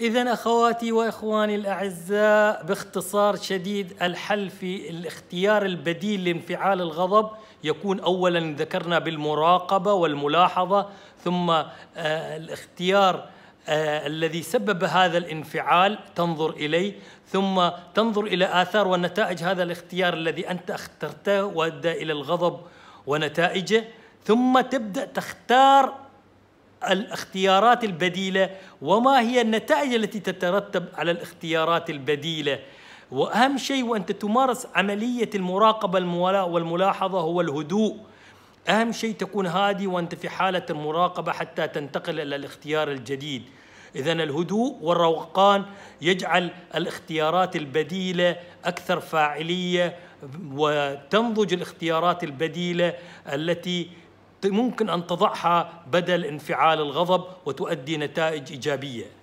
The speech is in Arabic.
إذا أخواتي وإخواني الأعزاء باختصار شديد الحل في الاختيار البديل لانفعال الغضب يكون أولا ذكرنا بالمراقبة والملاحظة ثم آه، الاختيار آه، الذي سبب هذا الانفعال تنظر إليه ثم تنظر إلى آثار ونتائج هذا الاختيار الذي أنت اخترته وأدى إلى الغضب ونتائجه ثم تبدأ تختار الاختيارات البديله وما هي النتائج التي تترتب على الاختيارات البديله واهم شيء وانت تمارس عمليه المراقبه والملاحظه هو الهدوء اهم شيء تكون هادي وانت في حاله المراقبه حتى تنتقل الى الاختيار الجديد اذا الهدوء والروقان يجعل الاختيارات البديله اكثر فاعليه وتنضج الاختيارات البديله التي ممكن أن تضعها بدل انفعال الغضب وتؤدي نتائج إيجابية